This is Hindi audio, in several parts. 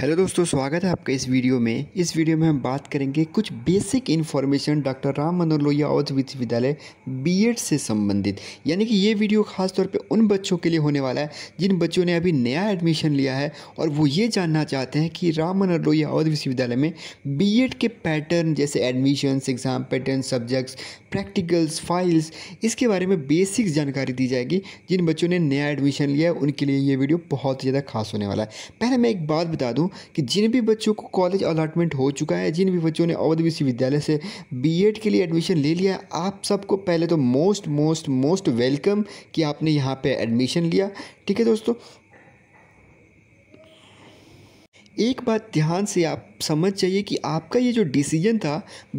हेलो दोस्तों स्वागत है आपका इस वीडियो में इस वीडियो में हम बात करेंगे कुछ basic information doctor Ram Manohar Lohia Awadh विश्वविद्यालय बीएड से संबंधित यानी कि ये वीडियो खासतौर पे उन बच्चों के लिए होने वाला है जिन बच्चों ने अभी नया एडमिशन लिया है और वो ये जानना चाहते हैं कि राम मनोहर लोहिया अवध विश्वविद्यालय में बी के पैटर्न जैसे admissions exam pattern subjects practicals files इसके बारे में बेसिक जानकारी दी जाएगी जिन बच्चों ने नया एडमिशन लिया है उनके लिए ये वीडियो बहुत ज़्यादा खास होने वाला है पहले मैं एक बात बता दूँ हूँ कि जिन भी बच्चों को कॉलेज अलॉटमेंट हो चुका है जिन भी बच्चों ने अवध विश्वविद्यालय से बी के लिए एडमिशन ले लिया आप सबको पहले तो मोस्ट मोस्ट मोस्ट वेलकम कि आपने यहाँ पर एडमिशन लिया ठीक है दोस्तों एक बात ध्यान से आप समझ जाइए कि आपका ये जो डिसीजन था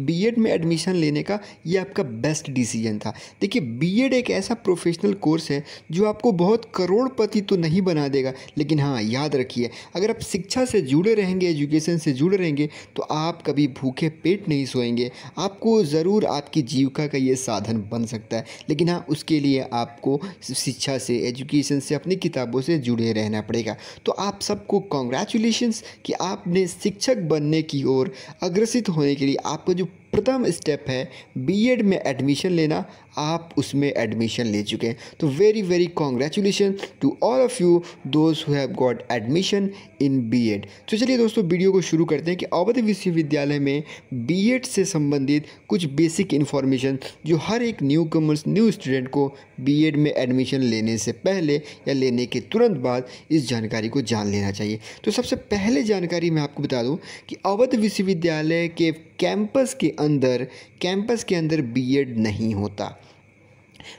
बीएड में एडमिशन लेने का ये आपका बेस्ट डिसीजन था देखिए बीएड एक ऐसा प्रोफेशनल कोर्स है जो आपको बहुत करोड़पति तो नहीं बना देगा लेकिन हाँ याद रखिए अगर आप शिक्षा से जुड़े रहेंगे एजुकेशन से जुड़े रहेंगे तो आप कभी भूखे पेट नहीं सोएंगे आपको ज़रूर आपकी जीविका का ये साधन बन सकता है लेकिन हाँ उसके लिए आपको शिक्षा से एजुकेशन से अपनी किताबों से जुड़े रहना पड़ेगा तो आप सबको कॉन्ग्रेचुलेशन्स कि आपने शिक्षक बनने की ओर अग्रसित होने के लिए आपका जो प्रथम स्टेप है बीएड में एडमिशन लेना आप उसमें एडमिशन ले चुके हैं तो very very congratulation to all of you those who have got admission in B Ed तो चलिए दोस्तों वीडियो को शुरू करते हैं कि अवध विश्वविद्यालय में बीएड से संबंधित कुछ बेसिक इन्फॉर्मेशन जो हर एक न्यू कमर्स न्यू स्टूडेंट को बी में एडमिशन लेने से पहले या लेने के तुरंत बाद इस जानकारी को जान लेना चाहिए तो सबसे पहले जानकारी मैं आपको बता दूँ कि अवध विश्वविद्यालय के कैंपस के अंदर कैंपस के अंदर बीएड नहीं होता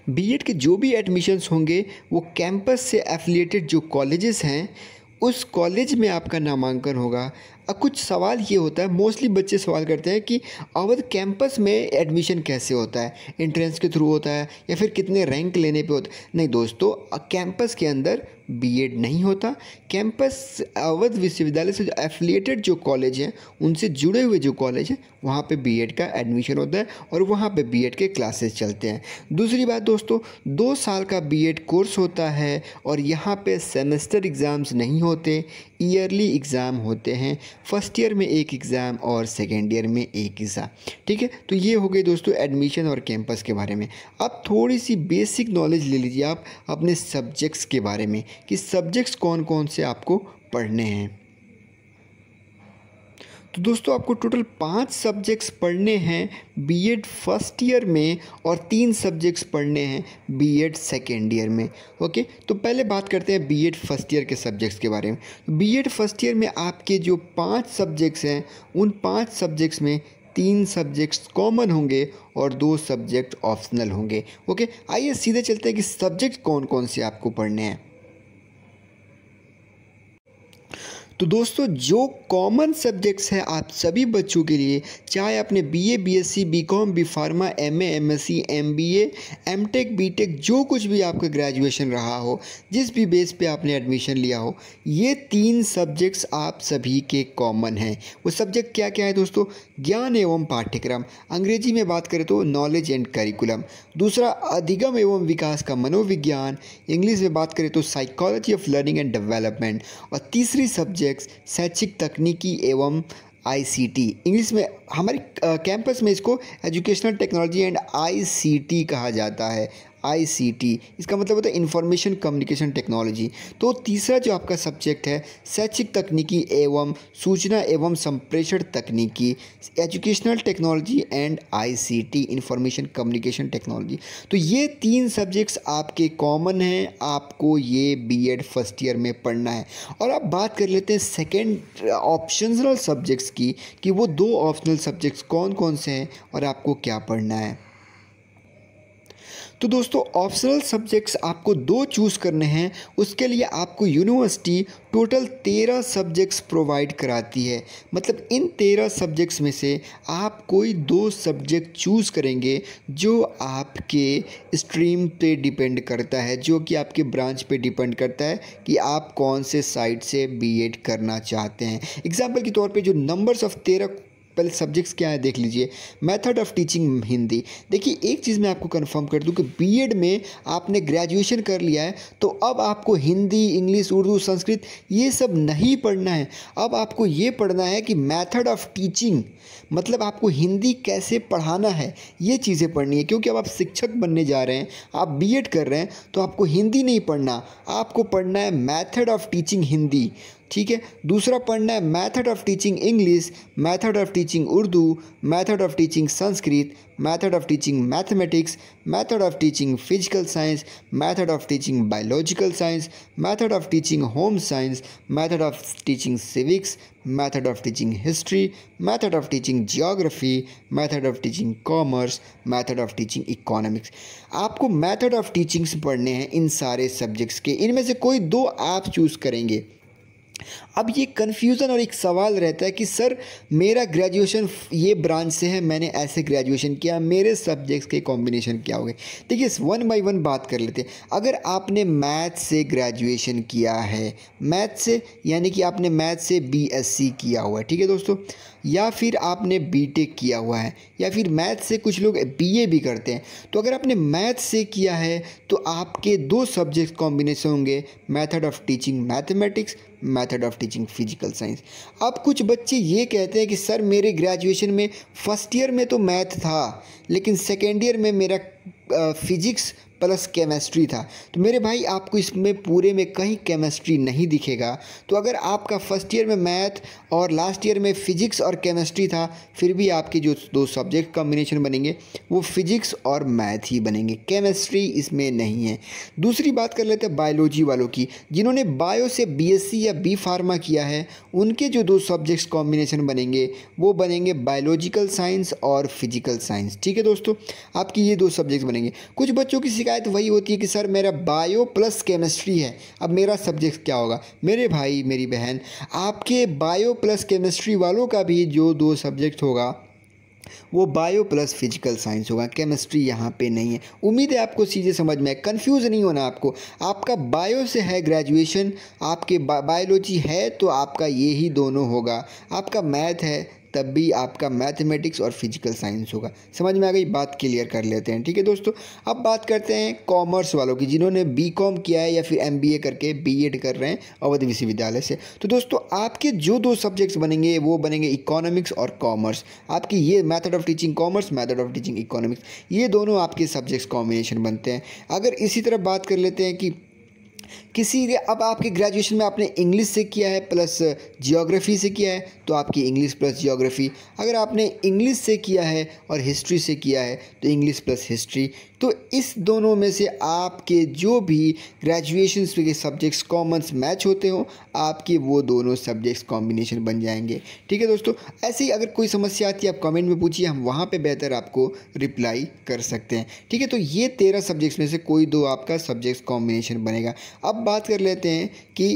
बीएड के जो भी एडमिशन्स होंगे वो कैंपस से एफिलिएटेड जो कॉलेजेस हैं उस कॉलेज में आपका नामांकन होगा अब कुछ सवाल ये होता है मोस्टली बच्चे सवाल करते हैं कि अवध कैंपस में एडमिशन कैसे होता है एंट्रेंस के थ्रू होता है या फिर कितने रैंक लेने पे होता है नहीं दोस्तों कैंपस के अंदर बीएड नहीं होता कैंपस अवध विश्वविद्यालय से जो एफिलिएटेड जो कॉलेज हैं उनसे जुड़े हुए जो कॉलेज हैं वहाँ पे बीएड का एडमिशन होता है और वहाँ पे बीएड के क्लासेस चलते हैं दूसरी बात दोस्तों दो साल का बीएड कोर्स होता है और यहाँ पे सेमेस्टर एग्ज़ाम्स नहीं होते ईयरली एग्ज़ाम होते हैं फर्स्ट ईयर में एक एग्ज़ाम और सेकेंड ईयर में एक एग्ज़ाम ठीक है तो ये हो गए दोस्तों एडमिशन और कैंपस के बारे में अब थोड़ी सी बेसिक नॉलेज ले लीजिए आप अपने सब्जेक्ट्स के बारे में कि सब्जेक्ट्स कौन कौन से आपको पढ़ने हैं तो दोस्तों आपको टोटल पाँच सब्जेक्ट्स पढ़ने हैं बीएड फर्स्ट ईयर में और तीन सब्जेक्ट्स पढ़ने हैं बीएड सेकेंड ईयर में ओके तो पहले बात करते हैं बीएड फर्स्ट ईयर के सब्जेक्ट्स के बारे में बीएड फर्स्ट ईयर में आपके जो पाँच सब्जेक्ट्स हैं उन पाँच सब्जेक्ट्स में तीन सब्जेक्ट्स कॉमन होंगे और दो सब्जेक्ट ऑप्शनल होंगे ओके आइए सीधे चलते हैं कि सब्जेक्ट कौन कौन से आपको पढ़ने हैं तो दोस्तों जो कॉमन सब्जेक्ट्स हैं आप सभी बच्चों के लिए चाहे आपने BA BSc BCom B pharma MA MSc MBA MTech BTech जो कुछ भी आपका ग्रेजुएशन रहा हो जिस भी बेस पे आपने एडमिशन लिया हो ये तीन सब्जेक्ट्स आप सभी के कॉमन हैं वो सब्जेक्ट क्या क्या है दोस्तों ज्ञान एवं पाठ्यक्रम अंग्रेजी में बात करें तो नॉलेज एंड करिकुलम दूसरा अधिगम एवं विकास का मनोविज्ञान इंग्लिश में बात करें तो psychology of learning and development और तीसरी सब्जेक्ट प्रोजेक्ट्स शैक्षिक तकनीकी एवं आईसीटी इंग्लिश में हमारे कैंपस में इसको एजुकेशनल टेक्नोलॉजी एंड आईसीटी कहा जाता है आईसीटी इसका मतलब होता है इंफॉर्मेशन कम्युनिकेशन टेक्नोलॉजी तो तीसरा जो आपका सब्जेक्ट है शैक्षिक तकनीकी एवं सूचना एवं संप्रेषण तकनीकी educational technology and ICT information communication technology तो ये तीन सब्जेक्ट्स आपके कॉमन हैं आपको ये बीएड फर्स्ट ईयर में पढ़ना है और आप बात कर लेते हैं सेकेंड ऑप्शनल सब्जेक्ट्स की कि वो दो ऑप्शनल सब्जेक्ट्स कौन कौन से हैं और आपको क्या पढ़ना है तो दोस्तों ऑप्शनल सब्जेक्ट्स आपको दो चूज़ करने हैं उसके लिए आपको यूनिवर्सिटी टोटल तेरह सब्जेक्ट्स प्रोवाइड कराती है मतलब इन तेरह सब्जेक्ट्स में से आप कोई दो सब्जेक्ट चूज़ करेंगे जो आपके स्ट्रीम पे डिपेंड करता है जो कि आपके ब्रांच पे डिपेंड करता है कि आप कौन से साइड से बीएड करना चाहते हैं एग्जाम्पल के तौर पे जो नंबर्स ऑफ तेरह पहले सब्जेक्ट्स क्या है देख लीजिए मेथड ऑफ टीचिंग हिंदी देखिए एक चीज़ मैं आपको कंफर्म कर दूं कि बीएड में आपने ग्रेजुएशन कर लिया है तो अब आपको हिंदी इंग्लिश उर्दू संस्कृत ये सब नहीं पढ़ना है अब आपको ये पढ़ना है कि मैथड ऑफ टीचिंग मतलब आपको हिंदी कैसे पढ़ाना है ये चीज़ें पढ़नी है क्योंकि अब आप शिक्षक बनने जा रहे हैं आप बीएड कर रहे हैं तो आपको हिंदी नहीं पढ़ना आपको पढ़ना है मैथड ऑफ टीचिंग हिंदी ठीक है दूसरा पढ़ना है method of teaching English method of teaching Urdu method of teaching Sanskrit method of teaching mathematics method of teaching physical science method of teaching biological science method of teaching home science method of teaching civics method of teaching history method of teaching geography method of teaching commerce method of teaching economics आपको मैथड ऑफ टीचिंग्स पढ़ने हैं इन सारे सब्जेक्ट्स के इनमें से कोई दो आप चूज़ करेंगे अब ये कन्फ्यूज़न और एक सवाल रहता है कि सर मेरा ग्रेजुएशन ये ब्रांच से है मैंने ऐसे ग्रेजुएशन किया मेरे सब्जेक्ट्स के कॉम्बिनेशन क्या गए देखिए वन बाई वन बात कर लेते हैं अगर आपने मैथ से ग्रेजुएशन किया है मैथ से यानी कि आपने मैथ से बीएससी किया हुआ है ठीक है दोस्तों या फिर आपने बीटेक किया हुआ है या फिर मैथ से कुछ लोग बीए भी करते हैं तो अगर आपने मैथ से किया है तो आपके दो सब्जेक्ट कॉम्बिनेशन होंगे method of teaching mathematics method of teaching physical science अब कुछ बच्चे ये कहते हैं कि सर मेरे ग्रेजुएशन में फर्स्ट ईयर में तो मैथ था लेकिन सेकेंड ईयर में मेरा फिजिक्स प्लस केमिस्ट्री था तो मेरे भाई आपको इसमें पूरे में कहीं केमिस्ट्री नहीं दिखेगा तो अगर आपका फर्स्ट ईयर में मैथ और लास्ट ईयर में फ़िजिक्स और केमिस्ट्री था फिर भी आपके जो दो सब्जेक्ट कॉम्बिनेशन बनेंगे वो फिज़िक्स और मैथ ही बनेंगे केमिस्ट्री इसमें नहीं है दूसरी बात कर लेते हैं बायोलॉजी वालों की जिन्होंने बायो से बी या बी फार्मा किया है उनके जो दो सब्जेक्ट्स कॉम्बिनेशन बनेंगे वो बनेंगे बायोलॉजिकल साइंस और फिजिकल साइंस ठीक है है दोस्तों आपकी ये दो सब्जेक्ट बनेंगे कुछ बच्चों की शिकायत वही होती है कि सर मेरा बायो प्लस केमिस्ट्री है अब मेरा सब्जेक्ट क्या होगा मेरे भाई मेरी बहन आपके बायो प्लस केमिस्ट्री वालों का भी जो दो सब्जेक्ट होगा वो बायो प्लस फिजिकल साइंस होगा केमिस्ट्री यहाँ पे नहीं है उम्मीद है आपको चीज़ें समझ में कंफ्यूज नहीं होना आपको आपका बायो से है ग्रेजुएशन आपके बायोलॉजी है तो आपका ये ही दोनों होगा आपका मैथ है तब भी आपका मैथमेटिक्स और फिजिकल साइंस होगा समझ में आ गई बात क्लियर कर लेते हैं ठीक है दोस्तों अब बात करते हैं कॉमर्स वालों की जिन्होंने बी कॉम किया है या फिर एम बी ए करके बी एड कर रहे हैं अवध विश्वविद्यालय से तो दोस्तों आपके जो दो सब्जेक्ट्स बनेंगे वो बनेंगे इकोनॉमिक्स और कॉमर्स आपकी ये method of teaching commerce method of teaching economics ये दोनों आपके सब्जेक्ट्स कॉम्बिनेशन बनते हैं अगर इसी तरह बात कर लेते हैं कि किसी अब आपके ग्रेजुएशन में आपने इंग्लिश से किया है प्लस जियोग्राफी uh, से किया है तो आपकी इंग्लिश प्लस जियोग्राफी अगर आपने इंग्लिश से किया है और हिस्ट्री से किया है तो इंग्लिश प्लस हिस्ट्री तो इस दोनों में से आपके जो भी ग्रेजुएशन के सब्जेक्ट्स कॉमन्स मैच होते हो आपके वो दोनों सब्जेक्ट्स कॉम्बिनेशन बन जाएंगे ठीक है दोस्तों ऐसे ही अगर कोई समस्या आती है आप कमेंट में पूछिए हम वहाँ पे बेहतर आपको रिप्लाई कर सकते हैं ठीक है तो ये तेरह सब्जेक्ट्स में से कोई दो आपका सब्जेक्ट्स कॉम्बिनेशन बनेगा अब बात कर लेते हैं कि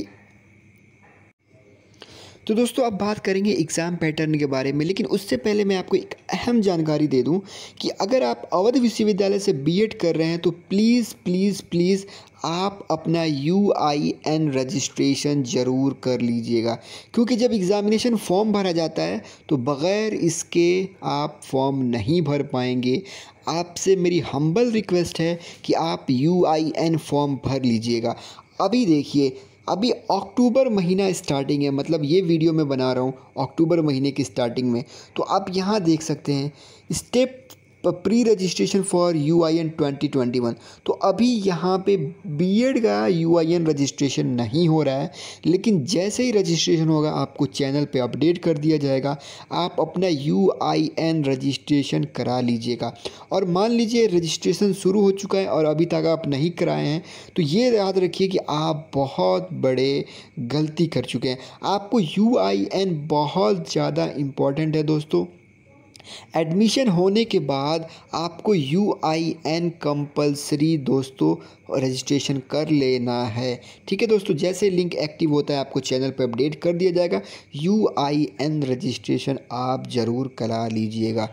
तो दोस्तों अब बात करेंगे एग्ज़ाम पैटर्न के बारे में लेकिन उससे पहले मैं आपको एक अहम जानकारी दे दूं कि अगर आप अवध विश्वविद्यालय से बीएड कर रहे हैं तो प्लीज़ प्लीज़ प्लीज़ आप अपना यू आई एन रजिस्ट्रेशन ज़रूर कर लीजिएगा क्योंकि जब एग्ज़ामिनेशन फॉर्म भरा जाता है तो बग़ैर इसके आप फॉर्म नहीं भर पाएंगे आपसे मेरी हम्बल रिक्वेस्ट है कि आप यू आई एन फॉर्म भर लीजिएगा अभी देखिए अभी अक्टूबर महीना स्टार्टिंग है मतलब ये वीडियो मैं बना रहा हूँ अक्टूबर महीने की स्टार्टिंग में तो आप यहाँ देख सकते हैं step pre registration for U I N twenty twenty one तो अभी यहाँ पे बी एड का यू आई एन रजिस्ट्रेशन नहीं हो रहा है लेकिन जैसे ही रजिस्ट्रेशन होगा आपको चैनल पे अपडेट कर दिया जाएगा आप अपना यू आई एन रजिस्ट्रेशन करा लीजिएगा और मान लीजिए रजिस्ट्रेशन शुरू हो चुका है और अभी तक आप नहीं कराए हैं तो ये याद रखिए कि आप बहुत बड़े गलती कर चुके हैं आपको यू आई एन बहुत ज़्यादा इम्पॉर्टेंट है दोस्तों एडमिशन होने के बाद आपको यू आई एन कंपल्सरी दोस्तों रजिस्ट्रेशन कर लेना है ठीक है दोस्तों जैसे लिंक एक्टिव होता है आपको चैनल पर अपडेट कर दिया जाएगा यू आई एन रजिस्ट्रेशन आप ज़रूर करा लीजिएगा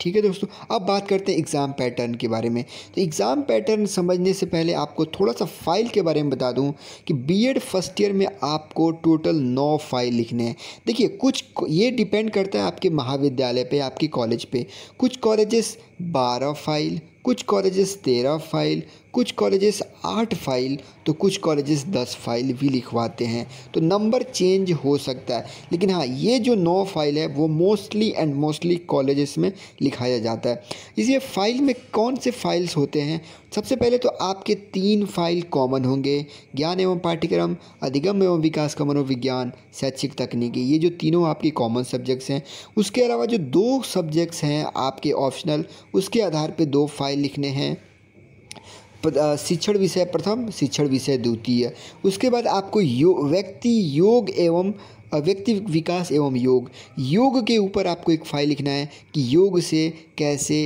ठीक है दोस्तों अब बात करते हैं एग्ज़ाम पैटर्न के बारे में तो एग्ज़ाम पैटर्न समझने से पहले आपको थोड़ा सा फ़ाइल के बारे में बता दूँ कि बी एड फर्स्ट ईयर में आपको टोटल नौ फाइल लिखने हैं देखिए कुछ ये डिपेंड करता है आपके महाविद्यालय पर आपके कॉलेज पे कुछ कॉलेजेस बारह फाइल कुछ कॉलेजेस तेरह फाइल कुछ कॉलेजेस आठ फाइल तो कुछ कॉलेजेस दस फाइल भी लिखवाते हैं तो नंबर चेंज हो सकता है लेकिन हाँ ये जो नौ फाइल है वो मोस्टली एंड मोस्टली कॉलेजेस में लिखाया जाता है इसलिए फाइल में कौन से फाइल्स होते हैं सबसे पहले तो आपके तीन फाइल कॉमन होंगे ज्ञान एवं पाठ्यक्रम अधिगम एवं विकास का मनोविज्ञान शैक्षिक तकनीकी ये जो तीनों आपके कॉमन सब्जेक्ट्स हैं उसके अलावा जो दो सब्जेक्ट्स हैं आपके ऑप्शनल उसके आधार पर दो फाइल लिखने हैं शिक्षण विषय प्रथम शिक्षण विषय द्वितीय उसके बाद आपको यो व्यक्ति योग एवं व्यक्ति विकास एवं योग योग के ऊपर आपको एक फाइल लिखना है कि योग से कैसे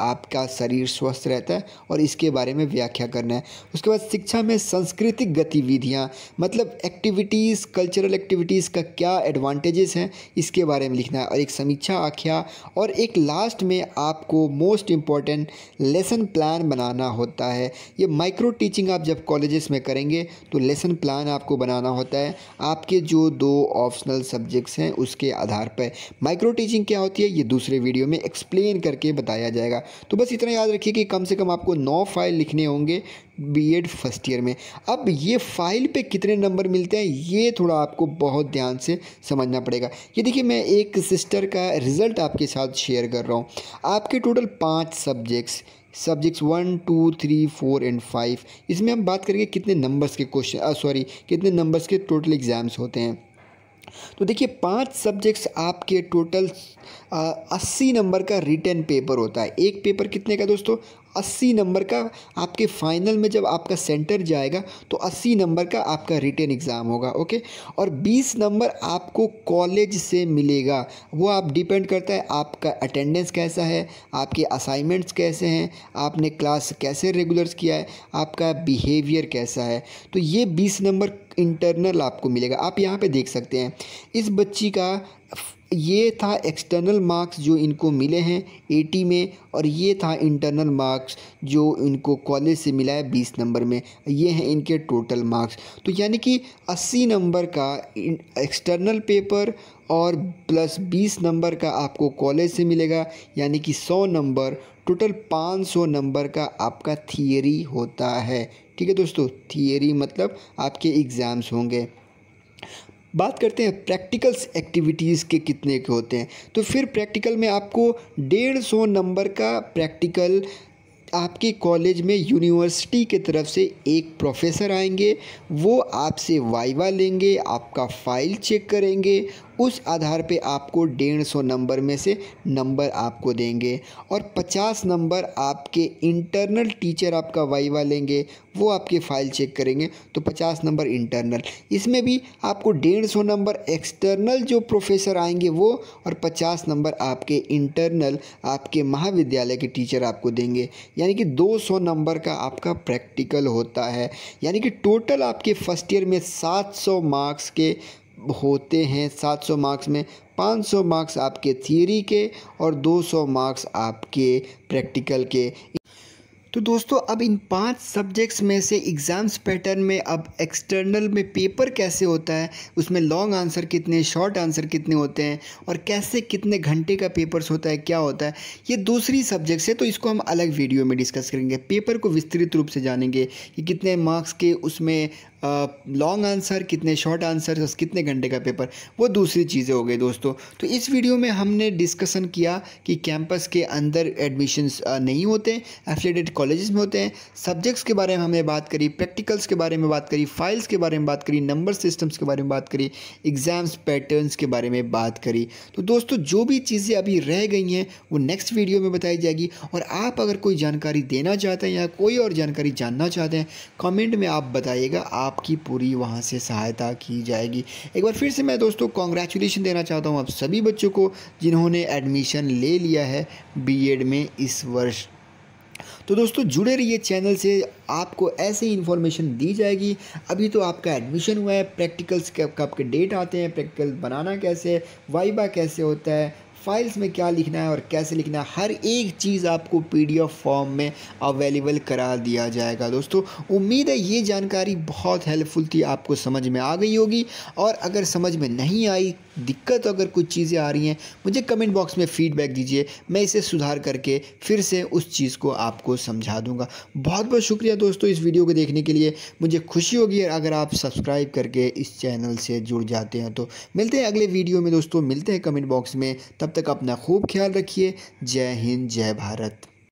आपका शरीर स्वस्थ रहता है और इसके बारे में व्याख्या करना है उसके बाद शिक्षा में सांस्कृतिक गतिविधियाँ मतलब एक्टिविटीज़ कल्चरल एक्टिविटीज़ का क्या एडवांटेजेस हैं इसके बारे में लिखना है और एक समीक्षा आख्या और एक लास्ट में आपको मोस्ट इम्पॉर्टेंट लेसन प्लान बनाना होता है ये माइक्रो टीचिंग आप जब कॉलेजेस में करेंगे तो लेसन प्लान आपको बनाना होता है आपके जो दो ऑप्शनल सब्जेक्ट्स हैं उसके आधार पर माइक्रो टीचिंग क्या होती है ये दूसरे वीडियो में एक्सप्लेन करके बताया जाएगा तो बस इतना याद रखिए कि कम से कम आपको नौ फाइल लिखने होंगे बीएड फर्स्ट ईयर में अब ये फाइल पे कितने नंबर मिलते हैं ये थोड़ा आपको बहुत ध्यान से समझना पड़ेगा ये देखिए मैं एक सिस्टर का रिज़ल्ट आपके साथ शेयर कर रहा हूँ आपके टोटल पाँच subjects subjects one two three four and five इसमें हम बात करेंगे कितने नंबर्स के क्वेश्चन सॉरी कितने नंबर्स के टोटल एग्ज़ाम्स होते हैं तो देखिए पांच सब्जेक्ट्स आपके टोटल अस्सी नंबर का रिटर्न पेपर होता है एक पेपर कितने का दोस्तों अस्सी नंबर का आपके फाइनल में जब आपका सेंटर जाएगा तो अस्सी नंबर का आपका रिटर्न एग्ज़ाम होगा ओके और बीस नंबर आपको कॉलेज से मिलेगा वो आप डिपेंड करता है आपका अटेंडेंस कैसा है आपके असाइनमेंट्स कैसे हैं आपने क्लास कैसे रेगुलर किया है आपका बिहेवियर कैसा है तो ये बीस नंबर इंटरनल आपको मिलेगा आप यहाँ पर देख सकते हैं इस बच्ची का ये था एक्सटर्नल मार्क्स जो इनको मिले हैं एटी में और ये था इंटरनल मार्क्स जो इनको कॉलेज से मिला है बीस नंबर में ये हैं इनके टोटल मार्क्स तो यानी कि अस्सी नंबर का एक्सटर्नल पेपर और प्लस बीस नंबर का आपको कॉलेज से मिलेगा यानी कि सौ नंबर टोटल पाँच सौ नंबर का आपका थियरी होता है ठीक है दोस्तों थियरी मतलब आपके एग्ज़ाम्स होंगे बात करते हैं प्रैक्टिकल्स एक्टिविटीज़ के कितने के होते हैं तो फिर प्रैक्टिकल में आपको डेढ़ सौ नंबर का प्रैक्टिकल आपके कॉलेज में यूनिवर्सिटी के तरफ से एक प्रोफेसर आएंगे वो आपसे वाइवा लेंगे आपका फाइल चेक करेंगे उस आधार पे आपको डेढ़ सौ नंबर में से नंबर आपको देंगे और पचास नंबर आपके इंटरनल टीचर आपका वाइवा लेंगे वो आपकी फ़ाइल चेक करेंगे तो पचास नंबर इंटरनल इसमें भी आपको डेढ़ सौ नंबर एक्सटर्नल जो प्रोफेसर आएंगे वो और पचास नंबर आपके इंटरनल आपके महाविद्यालय के टीचर आपको देंगे यानी कि दो सौ नंबर का आपका प्रैक्टिकल होता है यानी कि टोटल आपके फर्स्ट ईयर में सात सौ मार्क्स के होते हैं 700 मार्क्स में 500 मार्क्स आपके थियरी के और 200 मार्क्स आपके प्रैक्टिकल के तो दोस्तों अब इन पांच सब्जेक्ट्स में से एग्ज़ाम्स पैटर्न में अब एक्सटर्नल में पेपर कैसे होता है उसमें लॉन्ग आंसर कितने शॉर्ट आंसर कितने होते हैं और कैसे कितने घंटे का पेपर्स होता है क्या होता है ये दूसरी सब्जेक्ट्स है तो इसको हम अलग वीडियो में डिस्कस करेंगे पेपर को विस्तृत रूप से जानेंगे कि कितने मार्क्स के उसमें लॉन्ग आंसर कितने शॉर्ट आंसर कितने घंटे का पेपर वो दूसरी चीज़ें हो गई दोस्तों तो इस वीडियो में हमने डिस्कसन किया कि कैंपस के अंदर एडमिशन्स नहीं होते एफिलेटेड कॉलेजेस में होते हैं सब्जेक्ट्स के बारे में हमने बात करी प्रैक्टिकल्स के बारे में बात करी फाइल्स के बारे में बात करी नंबर सिस्टम्स के बारे में बात करी एग्ज़ाम्स पैटर्नस के बारे में बात करी तो दोस्तों जो भी चीज़ें अभी रह गई हैं वो नेक्स्ट वीडियो में बताई जाएगी और आप अगर कोई जानकारी देना चाहते हैं या कोई और जानकारी जानना चाहते हैं कमेंट में आप बताइएगा आप आपकी पूरी वहाँ से सहायता की जाएगी एक बार फिर से मैं दोस्तों कॉन्ग्रेचुलेशन देना चाहता हूँ आप सभी बच्चों को जिन्होंने एडमिशन ले लिया है बी में इस वर्ष तो दोस्तों जुड़े रहिए चैनल से आपको ऐसे ही इन्फॉर्मेशन दी जाएगी अभी तो आपका एडमिशन हुआ है प्रैक्टिकल्स के आपके डेट आते हैं प्रैक्टिकल बनाना कैसे है वाइबा कैसे होता है फाइल्स में क्या लिखना है और कैसे लिखना है हर एक चीज़ आपको पीडीएफ फॉर्म में अवेलेबल करा दिया जाएगा दोस्तों उम्मीद है ये जानकारी बहुत हेल्पफुल थी आपको समझ में आ गई होगी और अगर समझ में नहीं आई दिक्कत अगर कुछ चीज़ें आ रही हैं मुझे कमेंट बॉक्स में फ़ीडबैक दीजिए मैं इसे सुधार करके फिर से उस चीज़ को आपको समझा दूंगा बहुत बहुत शुक्रिया दोस्तों इस वीडियो को देखने के लिए मुझे खुशी होगी अगर आप सब्सक्राइब करके इस चैनल से जुड़ जाते हैं तो मिलते हैं अगले वीडियो में दोस्तों मिलते हैं कमेंट बॉक्स में तब तक अपना खूब ख्याल रखिए जय हिंद जय भारत